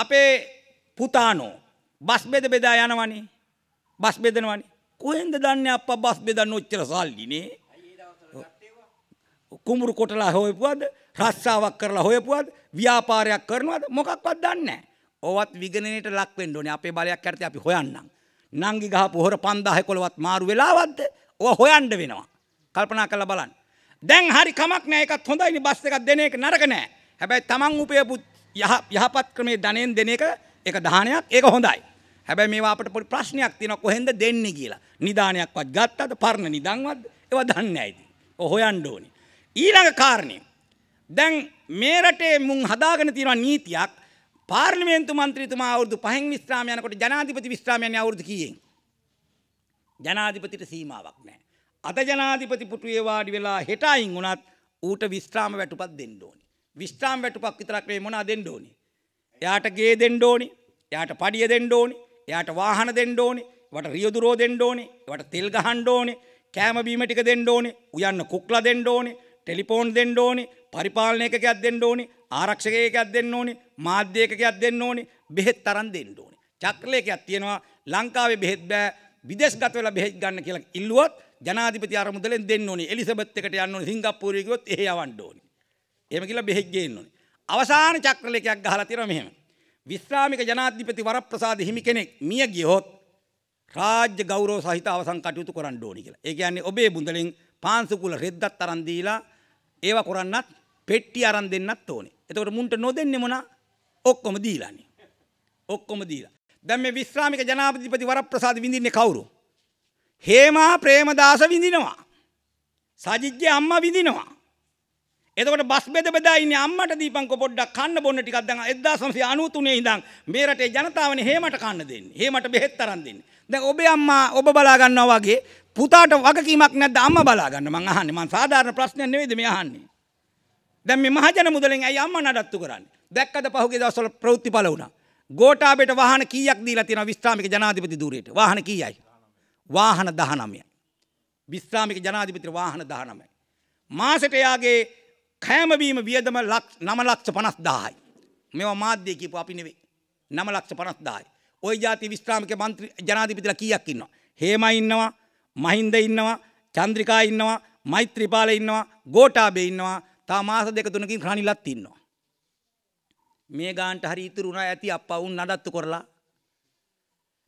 අපේ පුතානෝ බස් බෙද බෙදා යනවනේ බස් බෙදනවනේ කොහෙන්ද දන්නේ අප්පා බස් බෙදන්න ඔච්චර සල්ලිනේ කුඹුරු කොටලා හොයපුවද රස්සාවක් කරලා හොයපුවද ව්‍යාපාරයක් කරනවද මොකක්වත් දන්නේ ඕවත් විගණනයට ලක් වෙන්න ඕනේ අපේ බලයක් කරතේ අපි හොයන්නම් නංගි ගහපු හොර 5011වත් මාරු වෙලාවක්ද ඕවා හොයන්න වෙනවා කල්පනා කරලා බලන්න දැන් හරි කමක් නෑ ඒකත් හොඳයිනේ බස් එකක් දෙන එක නරක නෑ හැබැයි Taman උපයපු යහපත් ක්‍රමේ ධනයෙන් දෙන එක ඒක දානයක් ඒක හොඳයි. හැබැයි මේවා අපට පොඩි ප්‍රශ්නයක් තියෙනවා කොහෙන්ද දෙන්නේ කියලා. නිදානයක්වත් ගත්තද පරණ නිදන්වත් ඒවා දන්නේ ඇයිද? ඔය හොයන්න ඕනේ. ඊළඟ කාරණේ දැන් මේ රටේ මුන් හදාගෙන තියෙන නීතියක් පාර්ලිමේන්තු මන්ත්‍රීතුමා අවුරුදු පහෙන් විස්්‍රාම යනකොට ජනාධිපති විස්්‍රාමයන අවුරුදු කියෙන්. ජනාධිපතිට සීමාවක් නෑ. අද ජනාධිපති පුටුවේ වාඩි වෙලා හෙටයින් වුණත් ඌට විස්්‍රාම වැටුපත් දෙන්න ඕනි. විස්්‍රාම් වැටුපක් විතරක් වේ මොනා දෙන්න ඕනි. එයාට ගේ දෙන්න ඕනි, එයාට පඩිය දෙන්න ඕනි, එයාට වාහන දෙන්න ඕනි, වට රියදුරෝ දෙන්න ඕනි, වට තෙල් ගහන්න ඕනි, කෑම බීම ටික දෙන්න ඕනි, උයන්න කුක්ලා දෙන්න ඕනි, ටෙලිෆෝන් දෙන්න ඕනි, පරිපාලන එකකයක් දෙන්න ඕනි, ආරක්ෂක එකකයක් දෙන්න ඕනි, මාධ්‍ය එකකයක් දෙන්න ඕනි, බෙහෙත් තරම් දෙන්න ඕනි. චක්‍රලේකයක් තියෙනවා ලංකාවේ බෙහෙත් බෑ විදේශගත වෙලා බෙහෙත් ගන්න කියලා ඉල්ලුවොත් ජනාධිපති අරමුදලෙන් දෙන්න ඕනි. එලිසබෙත් එකට යන්න ඕනි, සිංගප්පූරුවේ ගියොත් එහෙ යවන්න ඕනි. එහෙම කියලා බෙහෙත් ගේන්න ඕනේ. අවසාන චක්‍රලේඛයක් ගහලා තියෙනවා මෙහෙම. විශ්‍රාමික ජනාධිපති වරප්‍රසාද හිමි කෙනෙක් මිය ගියොත් රාජ්‍ය ගෞරව සහිත අවසන් කටයුතු කරන්න ඕනි කියලා. ඒ කියන්නේ ඔබේ බුඳලෙන් පාන්සුකුල රෙද්දත් අරන් දීලා ඒවා කරන්නත් පෙට්ටි අරන් දෙන්නත් ඕනේ. එතකොට මුන්ට නොදෙන්නේ මොනා? ඔක්කොම දීලානේ. ඔක්කොම දීලා. දැන් මේ විශ්‍රාමික ජනාධිපති වරප්‍රසාද විඳින්නේ කවුරු? හේමා ප්‍රේමදාස විඳිනවා. සජිත්ගේ අම්මා විඳිනවා. එතකොට බස් බෙද බෙදා ඉන්නේ අම්මට දීපන්කො පොඩ්ඩක් කන්න බොන්න ටිකක් දැන් 1993 ඉඳන් මේ රටේ ජනතාවනේ හේමට කන්න දෙන්නේ. හේමට බෙහෙත් තරම් දෙන්නේ. දැන් ඔබේ අම්මා ඔබ බලා ගන්නවා වගේ පුතාට වගකීමක් නැද්ද අම්මා බලා ගන්න? මං අහන්නේ. මං සාධාරණ ප්‍රශ්නයක් නෙවෙයිද මේ අහන්නේ. දැන් මේ මහජන මුදලෙන් ඇයි අම්මා නඩත්තු කරන්නේ? දැක්කද පහුගිය දවස්වල ප්‍රවෘත්ති පළ වුණා. ගෝඨාබේට වාහන කීයක් දීලා තියෙනවා විස්රාමික ජනාධිපති ධූරයට? වාහන කීයයි? වාහන 19යි. විස්රාමික ජනාධිපතිට වාහන 19යි. මාසෙට යාගේ කෑමබීම වියදම නම ලක්ෂ පනස්දායි. මෙම මාධ්‍යය කිපු අපි නෙවේ නම ලක්ෂ පනස්දායි. ඔය ජාති විශ්‍රාමික මන්ත්‍ර ජනාධිපිතිල කියක් ඉන්නවා. හේම ඉන්නවා මහින්ද ඉන්නවා චන්ද්‍රිකා ඉන්නවා මෛත්‍රීපාල ඉන්නවා ගෝටාබේ ඉන්නවා තා මාස දෙක තුනකින් ක්‍රණිලත් ඉන්නවා. මේ ගාන්ට හරි ඉතුරුුණා ඇති අප උන් නඩත්තු කරලා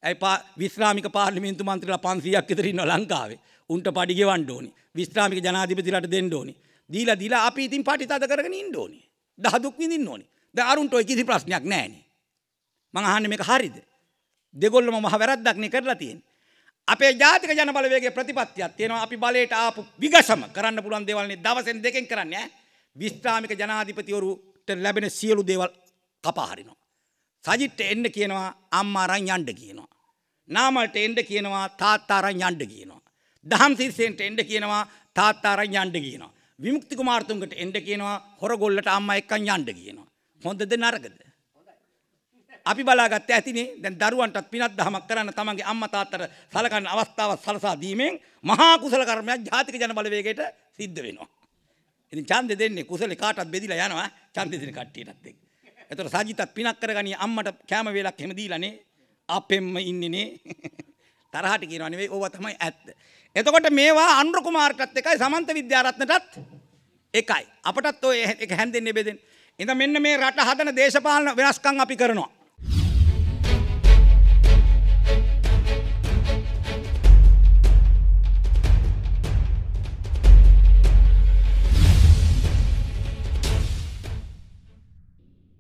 ඇයි විශ්‍රාමික පාර්ලිමින්තු මන්ත්‍රලා පන්සියක් ඉතරන්න ලංකාවේ උන්ට පඩිගෙවන්ඩෝනි විශ්‍රාමික ජනාධිපතිලට දෙන්නඩෝනිි දීලා දීලා අපි ඉතින් පටිතද කරගෙන ඉන්න ඕනේ. දහදුක් විඳින්න ඕනේ. දැන් අරුන්ට ඔය කිසි ප්‍රශ්නයක් නැහැනේ. මං අහන්නේ මේක හරිද? දෙගොල්ලම මහ වැරද්දක් නේ කරලා තියෙන්නේ. අපේ ජාතික ජන බලවේගයේ ප්‍රතිපත්තියක් තියෙනවා. අපි බලයට ආපු විගසම කරන්න පුළුවන් දේවල් නේ දවසෙන් දෙකෙන් කරන්නේ ඈ. විස්ත්‍රාමික ජනාධිපතිවරුට ලැබෙන සියලු දේවල් කපා හරිනවා. සජිත්ට එන්න කියනවා අම්මා අරන් යන්න කියනවා. නාමල්ට එන්න කියනවා තාත්තා අරන් යන්න කියනවා. දහම් සිරිසෙන්ට එන්න කියනවා තාත්තා අරන් යන්න කියනවා. විමුක්ති කුමාර්තුන්ගට එන්ඩ කියනවා හොරගොල්ලට අම්ම එක්කන් යන්ඩ කියනවා. හොඳද නරගද. අපි බලාගත් ඇතිනේ දැන් දරුවන්ටත් පිනත් දහමක් කරන්න තමන්ගේ අම්මතාත්තර සලකන්න අවස්ථාව සලසා දීමෙන් මහා කුසල කර්මයක් ජාතික ජන බලවේගයට සිද්ධ වෙනවා. ඉතින් ඡන්දෙ දෙන්නේ කුසලේ කාටත් බෙදිලා යනවා ඡන්දෙ දෙන කට්ටියටත් එක්ක. ඒතර සාජිතත් පිනක් කරගනි අම්මට කැම වේලක් එහෙම දීලානේ. අපෙම්ම ඉන්නේ නේ. තරහට කියනවා නෙවෙයි ඕවා තමයි ඇත්ත. එතකොට මේවා අනුර කුමාරටත් එකයි සමන්ත විද්‍යාරත්නටත් එකයි. අපටත් ඔය එක හැන්දෙන්නේ බෙදෙන්නේ. ඉතින් මෙන්න මේ රට හදන දේශපාලන වෙනස්කම් අපි කරනවා.